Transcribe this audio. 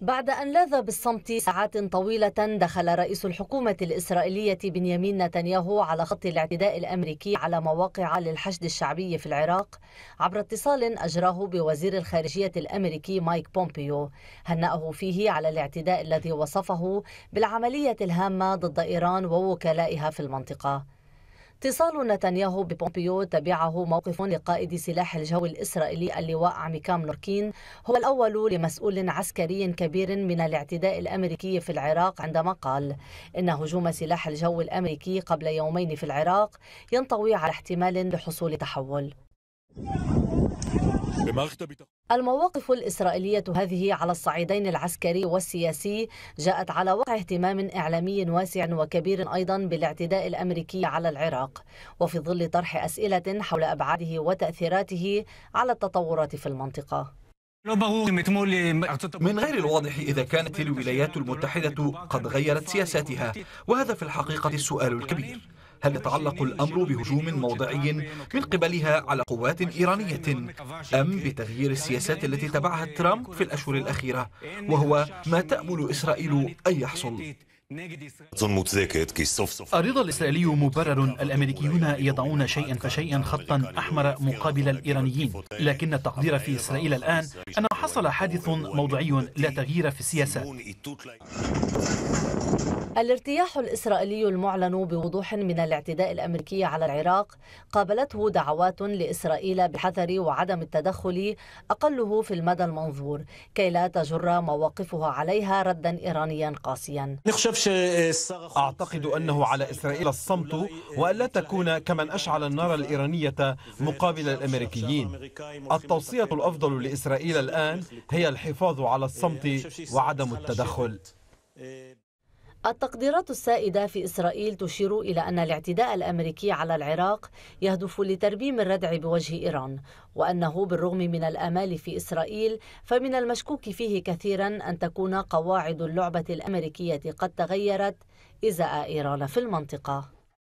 بعد أن لاذ بالصمت ساعات طويلة دخل رئيس الحكومة الإسرائيلية بنيامين نتنياهو على خط الاعتداء الأمريكي على مواقع للحشد الشعبي في العراق عبر اتصال أجراه بوزير الخارجية الأمريكي مايك بومبيو هنأه فيه على الاعتداء الذي وصفه بالعملية الهامة ضد إيران ووكلائها في المنطقة اتصال نتنياهو ببومبيو تبعه موقف لقائد سلاح الجو الإسرائيلي اللواء عميكام نوركين هو الأول لمسؤول عسكري كبير من الاعتداء الأمريكي في العراق عندما قال إن هجوم سلاح الجو الأمريكي قبل يومين في العراق ينطوي على احتمال لحصول تحول المواقف الإسرائيلية هذه على الصعيدين العسكري والسياسي جاءت على وقع اهتمام إعلامي واسع وكبير أيضا بالاعتداء الأمريكي على العراق وفي ظل طرح أسئلة حول أبعاده وتأثيراته على التطورات في المنطقة من غير الواضح إذا كانت الولايات المتحدة قد غيرت سياساتها وهذا في الحقيقة السؤال الكبير هل يتعلق الأمر بهجوم موضعي من قبلها على قوات إيرانية أم بتغيير السياسات التي تبعها ترامب في الأشهر الأخيرة وهو ما تأمل إسرائيل أن يحصل الرضا الإسرائيلي مبرر الأمريكيون يضعون شيئا فشيئا خطا أحمر مقابل الإيرانيين لكن التقدير في إسرائيل الآن أن حصل حادث موضعي لا تغيير في السياسة الارتياح الإسرائيلي المعلن بوضوح من الاعتداء الأمريكي على العراق قابلته دعوات لإسرائيل بالحذر وعدم التدخل أقله في المدى المنظور كي لا تجر مواقفها عليها ردا إيرانيا قاسيا آه، أعتقد أنه على إسرائيل الصمت وألا تكون كمن أشعل النار الإيرانية مقابل الأمريكيين التوصية الأفضل لإسرائيل الآن هي الحفاظ على الصمت وعدم التدخل التقديرات السائدة في إسرائيل تشير إلى أن الاعتداء الأمريكي على العراق يهدف لترميم الردع بوجه إيران وأنه بالرغم من الآمال في إسرائيل فمن المشكوك فيه كثيرا أن تكون قواعد اللعبة الأمريكية قد تغيرت إزاء إيران في المنطقة